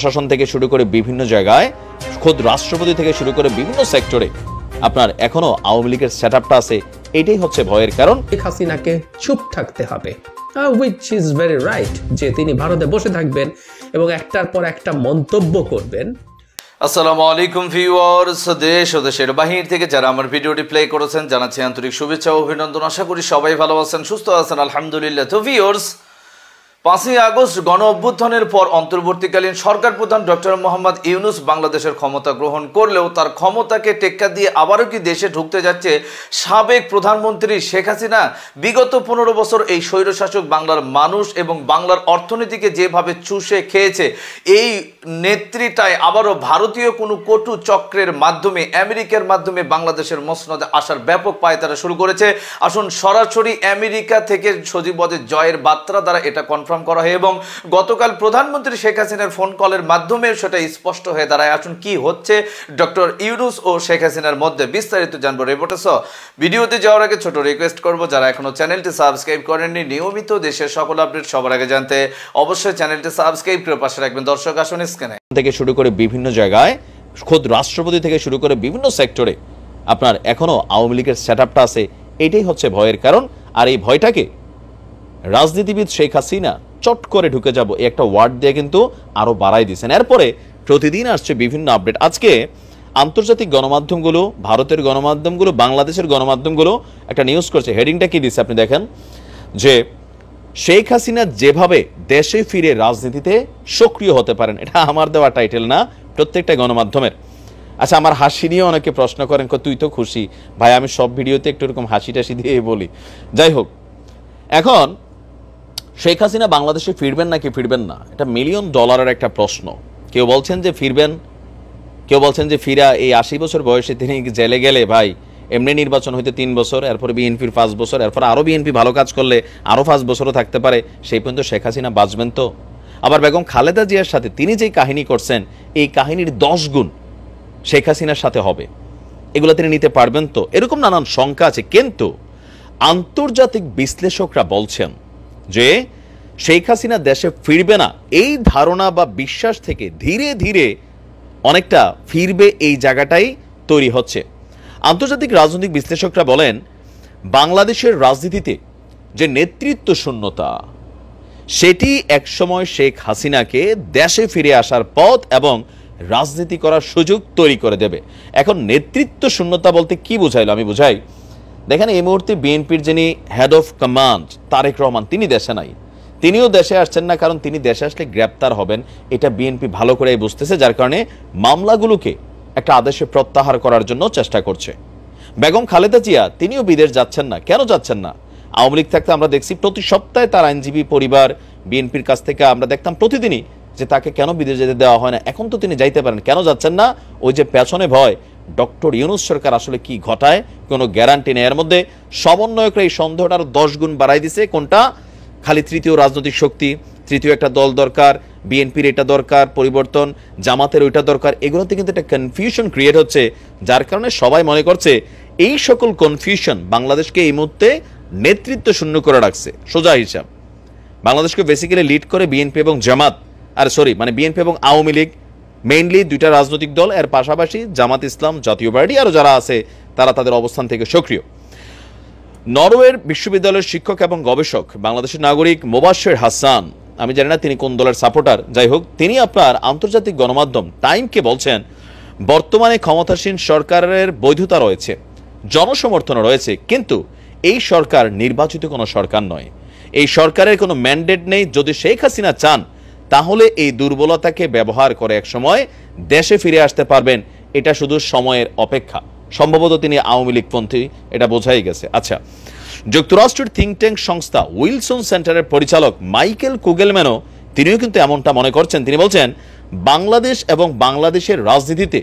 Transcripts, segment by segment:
প্রশাসন থেকে শুরু করে বিভিন্ন জায়গায় খোদ রাষ্ট্রপতি থেকে শুরু করে বিভিন্ন সেক্টরে আপনার এখনো আওয়ামী লীগের সেট আপটা আছে এটাই হচ্ছে ভয়ের কারণ শেখ হাসিনাকে চুপ থাকতে হবে উইচ ইজ ভেরি রাইট যে তিনি ভারতে বসে থাকবেন এবং একটার পর একটা মন্তব্য করবেন আসসালামু আলাইকুম ভিউয়ার্স দেশ ও দেশের বাহির থেকে যারা আমার ভিডিওটি প্লে করেছেন জানাচ্ছি আন্তরিক শুভেচ্ছা ও অভিনন্দন আশা করি সবাই ভালো আছেন সুস্থ আছেন আলহামদুলিল্লাহ তো ভিউয়ার্স পাঁচই আগস্ট গণ অভ্যুত্থানের পর অন্তর্বর্তীকালীন সরকার প্রধান ডক্টর মোহাম্মদ ইউনুস বাংলাদেশের ক্ষমতা গ্রহণ করলেও তার ক্ষমতাকে টেক্কা দিয়ে আবারও কি দেশে ঢুকতে যাচ্ছে সাবেক প্রধানমন্ত্রী শেখ হাসিনা বিগত পনেরো বছর এই স্বৈরশাসক বাংলার মানুষ এবং বাংলার অর্থনীতিকে যেভাবে চুষে খেয়েছে এই নেত্রীটায় আবারও ভারতীয় কোনো কটু চক্রের মাধ্যমে আমেরিকার মাধ্যমে বাংলাদেশের মসনদে আসার ব্যাপক পায় তারা শুরু করেছে আসুন সরাসরি আমেরিকা থেকে সজীবদের জয়ের বার্তা দ্বারা এটা কনফার্ম কনফার্ম করা হয় এবং গতকাল প্রধানমন্ত্রী শেখ হাসিনার ফোন কলের মাধ্যমে সেটা স্পষ্ট হয়ে দাঁড়ায় আসুন কি হচ্ছে ডক্টর ইউরুস ও শেখ হাসিনার মধ্যে বিস্তারিত জানবো রিপোর্টে ভিডিওতে যাওয়ার আগে ছোট রিকোয়েস্ট করব যারা এখনো চ্যানেলটি সাবস্ক্রাইব করেননি নিয়মিত দেশের সকল আপডেট সবার আগে জানতে অবশ্যই চ্যানেলটি সাবস্ক্রাইব করে পাশে রাখবেন দর্শক আসুন স্ক্যানে থেকে শুরু করে বিভিন্ন জায়গায় খোদ রাষ্ট্রপতি থেকে শুরু করে বিভিন্ন সেক্টরে আপনার এখনও আওয়ামী লীগের সেট আছে এটাই হচ্ছে ভয়ের কারণ আর এই ভয়টাকে রাজনীতিবিদ শেখ হাসিনা চট করে ঢুকে যাব এই একটা ওয়ার্ড দিয়ে কিন্তু আরও বাড়াই দিয়েছেন এরপরে প্রতিদিন আসছে বিভিন্ন আপডেট আজকে আন্তর্জাতিক গণমাধ্যমগুলো ভারতের গণমাধ্যমগুলো বাংলাদেশের গণমাধ্যমগুলো একটা নিউজ করছে হেডিংটা কি দিচ্ছে আপনি দেখেন যে শেখ হাসিনা যেভাবে দেশে ফিরে রাজনীতিতে সক্রিয় হতে পারেন এটা আমার দেওয়া টাইটেল না প্রত্যেকটা গণমাধ্যমের আচ্ছা আমার হাসি নিয়ে অনেকে প্রশ্ন করেন তুই তো খুশি ভাই আমি সব ভিডিওতে একটু এরকম হাসি টাসি দিয়ে বলি যাই হোক এখন শেখ হাসিনা বাংলাদেশে ফিরবেন নাকি ফিরবেন না এটা মিলিয়ন ডলারের একটা প্রশ্ন কেউ বলছেন যে ফিরবেন কেউ বলছেন যে ফিরা এই আশি বছর বয়সে তিনি জেলে গেলে ভাই এমনি নির্বাচন হইতে তিন বছর এরপরে বিএনপির পাঁচ বছর এরপর আরও বিএনপি ভালো কাজ করলে আরও পাঁচ বছরও থাকতে পারে সেই পর্যন্ত শেখ হাসিনা বাঁচবেন তো আবার বেগম খালেদা জিয়ার সাথে তিনি যেই কাহিনী করছেন এই কাহিনীর দশ গুণ শেখ হাসিনার সাথে হবে এগুলো তিনি নিতে পারবেন তো এরকম নানান শঙ্কা আছে কিন্তু আন্তর্জাতিক বিশ্লেষকরা বলছেন যে শেখ হাসিনা দেশে ফিরবে না এই ধারণা বা বিশ্বাস থেকে ধীরে ধীরে অনেকটা ফিরবে এই জায়গাটাই তৈরি হচ্ছে আন্তর্জাতিক রাজনৈতিক বিশ্লেষকরা বলেন বাংলাদেশের রাজনীতিতে যে নেতৃত্ব শূন্যতা সেটি একসময় শেখ হাসিনাকে দেশে ফিরে আসার পথ এবং রাজনীতি করার সুযোগ তৈরি করে দেবে এখন নেতৃত্ব শূন্যতা বলতে কি বুঝাইল আমি বোঝাই দেখেন এই মুহূর্তে বিএনপির যিনি head of command Tarique Rahman তিনি দেশে নাই তিনিও দেশে আসছেন না কারণ তিনি দেশে আসলে গ্রেপ্তার হবেন এটা বিএনপি ভালো করেই বুঝতেছে যার কারণে মামলাগুলোকে একটা আদেশে প্রত্যাহার করার জন্য চেষ্টা করছে বেগম খালেদা জিয়া তিনিও বিদেশ যাচ্ছেন না কেন যাচ্ছেন না আওয়ামী লীগ থাকতে আমরা দেখছি প্রতি সপ্তাহে তার আইনজীবী পরিবার বিএনপির কাছ থেকে আমরা দেখতাম প্রতিদিনই যে তাকে কেন বিদেশ যেতে দেওয়া হয় না এখন তো তিনি যাইতে পারেন কেন যাচ্ছেন না ওই যে পেছনে ভয় ডক্টর ইউনুস সরকার আসলে কি ঘটায় কোনো গ্যারান্টি নেই এর মধ্যে সমন্বয়করা এই সন্দেহটা আরও দশ গুণ বাড়াই দিছে কোনটা খালি তৃতীয় রাজনৈতিক শক্তি তৃতীয় একটা দল দরকার বিএনপির এটা দরকার পরিবর্তন জামাতের ওইটা দরকার এগুলোতে কিন্তু একটা কনফিউশন ক্রিয়েট হচ্ছে যার কারণে সবাই মনে করছে এই সকল কনফিউশন বাংলাদেশকে এই মুহূর্তে নেতৃত্ব শূন্য করে রাখছে সোজা হিসাব বাংলাদেশকে বেসিক্যালি লিড করে বিএনপি এবং জামাত আর সরি মানে বিএনপি এবং আওয়ামী লীগ মেইনলি দুইটা রাজনৈতিক দল এর পাশাপাশি জামাত ইসলাম জাতীয় পার্টি আরও যারা আছে তারা তাদের অবস্থান থেকে সক্রিয় নরওয়ের বিশ্ববিদ্যালয়ের শিক্ষক এবং গবেষক বাংলাদেশের নাগরিক মোবাশের হাসান আমি জানি না তিনি কোন দলের সাপোর্টার যাই হোক তিনি আপনার আন্তর্জাতিক গণমাধ্যম টাইমকে বলছেন বর্তমানে ক্ষমতাসীন সরকারের বৈধতা রয়েছে জনসমর্থন রয়েছে কিন্তু এই সরকার নির্বাচিত কোনো সরকার নয় এই সরকারের কোনো ম্যান্ডেট নেই যদি শেখ হাসিনা চান তাহলে এই দুর্বলতাকে ব্যবহার করে এক সময় দেশে ফিরে আসতে পারবেন এটা শুধু সময়ের অপেক্ষা সম্ভবত তিনি আওয়ামী লীগপন্থী এটা বোঝাই গেছে আচ্ছা যুক্তরাষ্ট্রের থিঙ্ক ট্যাঙ্ক সংস্থা উইলসন সেন্টারের পরিচালক মাইকেল কুগেলম্যানও তিনিও কিন্তু এমনটা মনে করছেন তিনি বলছেন বাংলাদেশ এবং বাংলাদেশের রাজনীতিতে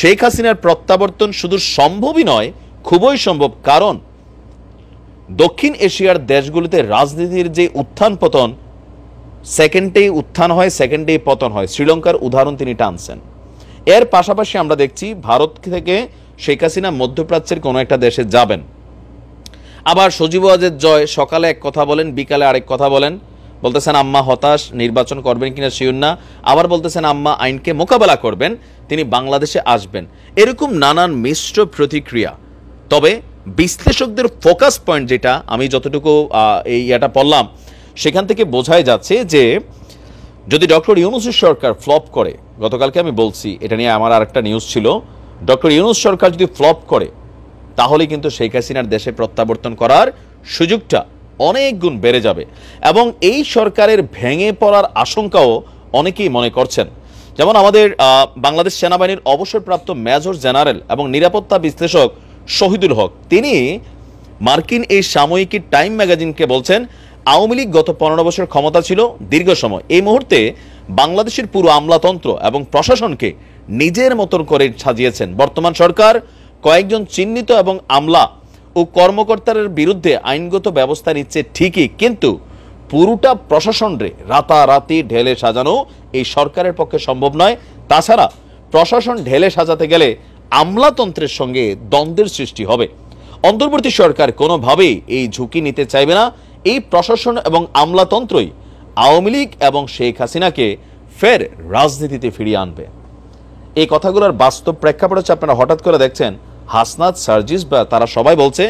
শেখ হাসিনার প্রত্যাবর্তন শুধু সম্ভবই নয় খুবই সম্ভব কারণ দক্ষিণ এশিয়ার দেশগুলিতে রাজনীতির যে উত্থান পতন সেকেন্ডেই উত্থান হয় সেকেন্ডেই পতন হয় শ্রীলঙ্কার উদাহরণ তিনি টানছেন এর পাশাপাশি আমরা দেখছি ভারত থেকে শেখ হাসিনা মধ্যপ্রাচ্যের কোনো একটা দেশে যাবেন আবার সজীব ওয়াজের জয় সকালে এক কথা বলেন বিকালে আরেক কথা বলেন বলতেছেন আম্মা হতাশ নির্বাচন করবেন কিনা শিউর না আবার বলতেছেন আম্মা আইনকে মোকাবেলা করবেন তিনি বাংলাদেশে আসবেন এরকম নানান মিশ্র প্রতিক্রিয়া তবে বিশ্লেষকদের ফোকাস পয়েন্ট যেটা আমি যতটুকু এই ইয়েটা পড়লাম সেখান থেকে বোঝাই যাচ্ছে যে যদি ডক্টর ইউনুসের সরকার ফ্লপ করে গতকালকে আমি বলছি এটা নিয়ে আমার আর একটা নিউজ ছিল ডক্টর ইউনুস সরকার যদি ফ্লপ করে তাহলে কিন্তু শেখ হাসিনার দেশে প্রত্যাবর্তন করার সুযোগটা অনেক গুণ বেড়ে যাবে এবং এই সরকারের ভেঙে পড়ার আশঙ্কাও অনেকেই মনে করছেন যেমন আমাদের বাংলাদেশ সেনাবাহিনীর অবসরপ্রাপ্ত মেজর জেনারেল এবং নিরাপত্তা বিশ্লেষক শহীদুল হক তিনি মার্কিন এই সাময়িকী টাইম ম্যাগাজিনকে বলছেন আওয়ামী লীগ গত পনেরো বছর ক্ষমতা ছিল দীর্ঘ সময় এই মুহূর্তে বাংলাদেশের পুরো আমলাতন্ত্র এবং প্রশাসনকে নিজের মতন করে সাজিয়েছেন বর্তমান সরকার কয়েকজন চিহ্নিত এবং আমলা ও কর্মকর্তার বিরুদ্ধে আইনগত ব্যবস্থা নিচ্ছে ঠিকই কিন্তু পুরোটা প্রশাসনরে রাতারাতি ঢেলে সাজানো এই সরকারের পক্ষে সম্ভব নয় তাছাড়া প্রশাসন ঢেলে সাজাতে গেলে আমলাতন্ত্রের সঙ্গে দ্বন্দ্বের সৃষ্টি হবে অন্তর্বর্তী সরকার কোনোভাবেই এই ঝুঁকি নিতে চাইবে না এই প্রশাসন এবং আমলাতন্ত্রই আওয়ামী লীগ এবং শেখ হাসিনাকে ফের রাজনীতিতে ফিরিয়ে আনবে এই কথাগুলোর বাস্তব প্রেক্ষাপট হচ্ছে আপনারা হঠাৎ করে দেখছেন হাসনাত সার্জিস বা তারা সবাই বলছে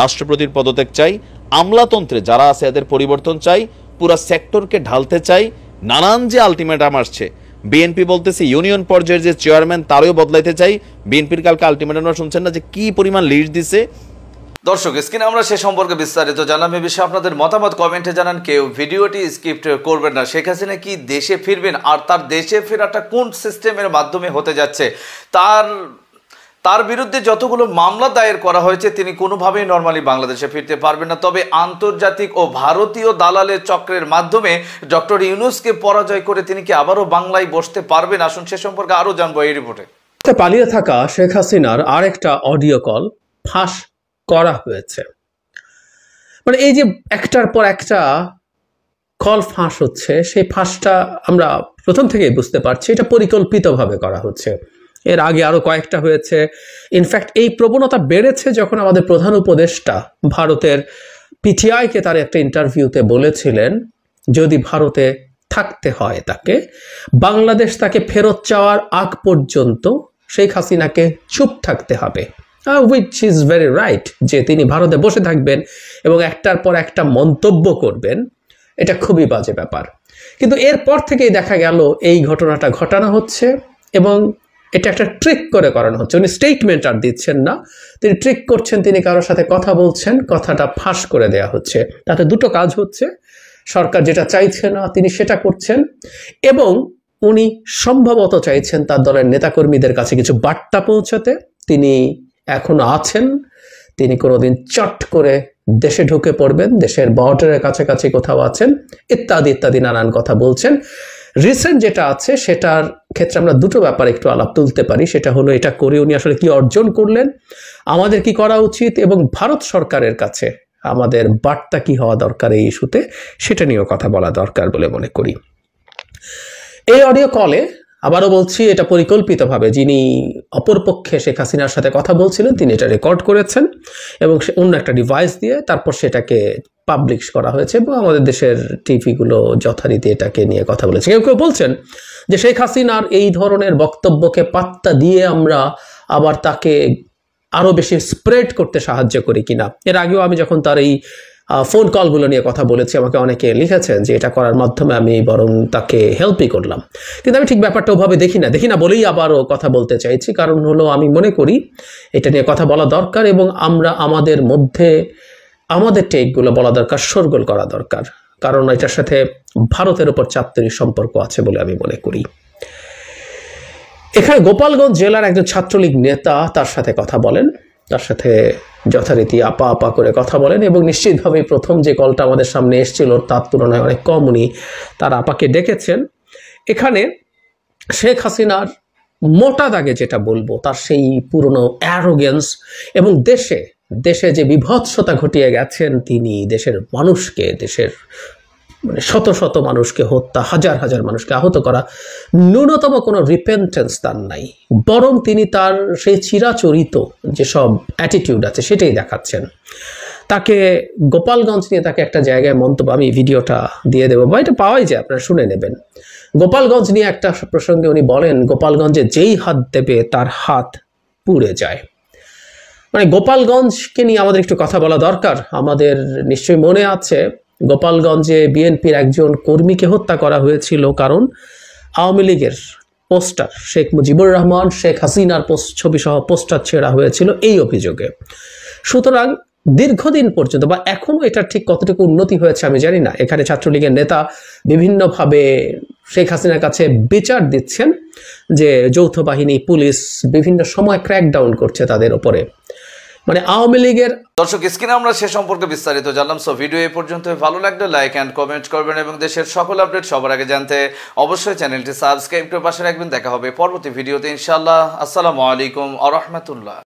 রাষ্ট্রপতির পদত্যাগ চাই আমলাতন্ত্রে যারা আছে এদের পরিবর্তন চাই পুরা সেক্টরকে ঢালতে চাই নানান যে আলটিমেটাম আসছে বিএনপি বলতেছে ইউনিয়ন পর্যায়ের যে চেয়ারম্যান তারও বদলাইতে চাই বিএনপির কালকে আলটিমেটাম শুনছেন না যে কি পরিমাণ লিস্ট দিছে দর্শক স্ক্রিন আমরা সে সম্পর্কে বিস্তারিত জানাবে বিষয়ে আপনাদের মতামত কমেন্টে জানান কেউ ভিডিওটি স্কিপ করবেন না শেখ হাসিনা কি দেশে ফিরবেন আর তার দেশে ফেরাটা কোন সিস্টেমের মাধ্যমে হতে যাচ্ছে তার তার বিরুদ্ধে যতগুলো মামলা দায়ের করা হয়েছে তিনি কোনোভাবেই নর্মালি বাংলাদেশে ফিরতে পারবেন না তবে আন্তর্জাতিক ও ভারতীয় দালালের চক্রের মাধ্যমে ডক্টর ইউনুসকে পরাজয় করে তিনি কি আবারও বাংলায় বসতে পারবেন আসুন সে সম্পর্কে আরও জানবো এই রিপোর্টে পালিয়ে থাকা শেখ হাসিনার আরেকটা অডিও কল ফাঁস করা হয়েছে মানে এই যে একটার পর একটা কল ফাঁস হচ্ছে সেই ফাঁসটা আমরা প্রথম থেকেই বুঝতে পারছি এটা পরিকল্পিতভাবে করা হচ্ছে এর আগে আরও কয়েকটা হয়েছে ইনফ্যাক্ট এই প্রবণতা বেড়েছে যখন আমাদের প্রধান উপদেষ্টা ভারতের পিটিআইকে তার একটা ইন্টারভিউতে বলেছিলেন যদি ভারতে থাকতে হয় তাকে বাংলাদেশ তাকে ফেরত চাওয়ার আগ পর্যন্ত শেখ হাসিনাকে চুপ থাকতে হবে উইচ ইজ ভেরি রাইট যে তিনি ভারতে বসে থাকবেন এবং একটার পর একটা মন্তব্য করবেন এটা খুবই বাজে ব্যাপার কিন্তু এরপর থেকেই দেখা গেল এই ঘটনাটা ঘটানো হচ্ছে এবং এটা একটা ট্রিক করে করানো হচ্ছে উনি স্টেটমেন্ট আর দিচ্ছেন না তিনি ট্রিক করছেন তিনি কারোর সাথে কথা বলছেন কথাটা ফাঁস করে দেয়া হচ্ছে তাতে দুটো কাজ হচ্ছে সরকার যেটা চাইছে না তিনি সেটা করছেন এবং উনি সম্ভবত চাইছেন তার দলের নেতাকর্মীদের কাছে কিছু বার্তা পৌঁছাতে তিনি এখন আছেন তিনি কোনোদিন চট করে দেশে ঢুকে পড়বেন দেশের বর্ডারের কাছাকাছি কোথাও আছেন ইত্যাদি ইত্যাদি নানান কথা বলছেন রিসেন্ট যেটা আছে সেটার ক্ষেত্রে আমরা দুটো ব্যাপার একটু আলাপ তুলতে পারি সেটা হলো এটা করে উনি আসলে কি অর্জন করলেন আমাদের কি করা উচিত এবং ভারত সরকারের কাছে আমাদের বার্তা কি হওয়া দরকার এই ইস্যুতে সেটা নিয়েও কথা বলা দরকার বলে মনে করি এই অডিও কলে আবারও বলছি এটা পরিকল্পিতভাবে যিনি অপরপক্ষে শেখ হাসিনার সাথে কথা বলছিলেন তিনি এটা রেকর্ড করেছেন এবং সে অন্য একটা ডিভাইস দিয়ে তারপর সেটাকে পাবলিশ করা হয়েছে এবং আমাদের দেশের টিভিগুলো যথারীতি এটাকে নিয়ে কথা বলেছে কেউ কেউ বলছেন যে শেখ হাসিনার এই ধরনের বক্তব্যকে পাত্তা দিয়ে আমরা আবার তাকে আরও বেশি স্প্রেড করতে সাহায্য করি কিনা এর আগেও আমি যখন তার এই ফোন কলগুলো নিয়ে কথা বলেছি আমাকে অনেকে লিখেছেন যে এটা করার মাধ্যমে আমি বরং তাকে হেল্পই করলাম কিন্তু আমি ঠিক ব্যাপারটা ওভাবে দেখি না দেখি না বলেই আবারও কথা বলতে চাইছি কারণ হলো আমি মনে করি এটা নিয়ে কথা বলা দরকার এবং আমরা আমাদের মধ্যে আমাদের টেকগুলো বলা দরকার সরগোল করা দরকার কারণ এটার সাথে ভারতের ওপর চাপতরি সম্পর্ক আছে বলে আমি মনে করি এখানে গোপালগঞ্জ জেলার একজন ছাত্রলীগ নেতা তার সাথে কথা বলেন তার সাথে যথারীতি আপা আপা করে কথা বলেন এবং নিশ্চিতভাবেই প্রথম যে কলটা আমাদের সামনে এসেছিল তার তুলনায় অনেক কম উনি তার আপাকে ডেকেছেন এখানে শেখ হাসিনার মোটা দাগে যেটা বলবো তার সেই পুরনো অ্যারোগেন্স এবং দেশে দেশে যে বিভৎসতা ঘটিয়ে গেছেন তিনি দেশের মানুষকে দেশের মানে শত শত মানুষকে হত্যা হাজার হাজার মানুষকে আহত করা ন্যূনতম কোনো রিপেন্টেন্স তার নাই বরং তিনি তার সেই চিরাচরিত যেসব অ্যাটিটিউড আছে সেটাই দেখাচ্ছেন তাকে গোপালগঞ্জ নিয়ে তাকে একটা জায়গায় মন্তব্য আমি ভিডিওটা দিয়ে দেবো বা এটা পাওয়াই যায় আপনারা শুনে নেবেন গোপালগঞ্জ নিয়ে একটা প্রসঙ্গে উনি বলেন গোপালগঞ্জে যেই হাত দেবে তার হাত পুড়ে যায় মানে গোপালগঞ্জকে নিয়ে আমাদের একটু কথা বলা দরকার আমাদের নিশ্চয়ই মনে আছে গোপালগঞ্জে বিএনপির একজন কর্মীকে হত্যা করা হয়েছিল কারণ আওয়ামী লীগের পোস্টার শেখ মুজিবুর রহমান শেখ হাসিনার ছবি সহ পোস্টার ছেড়া হয়েছিল এই অভিযোগে সুতরাং দীর্ঘদিন পর্যন্ত বা এখনও এটা ঠিক কতটুকু উন্নতি হয়েছে আমি জানি না এখানে ছাত্রলীগের নেতা বিভিন্নভাবে শেখ হাসিনার কাছে বিচার দিচ্ছেন যে যৌথ বাহিনী পুলিশ বিভিন্ন সময় ক্র্যাকডাউন করছে তাদের ওপরে মানে আওয়ামী লীগের দর্শক স্ক্রিনে আমরা সে সম্পর্কে বিস্তারিত জানলাম সো ভিডিও এ পর্যন্ত ভালো লাগলে লাইক অ্যান্ড কমেন্ট করবেন এবং দেশের সকল আপডেট সবার আগে জানতে অবশ্যই চ্যানেলটি সাবস্ক্রাইব করে পাশে রাখবেন দেখা হবে পরবর্তী ভিডিওতে ইনশাল্লাহ আসসালামু আলাইকুম আ রহমতুল্লাহ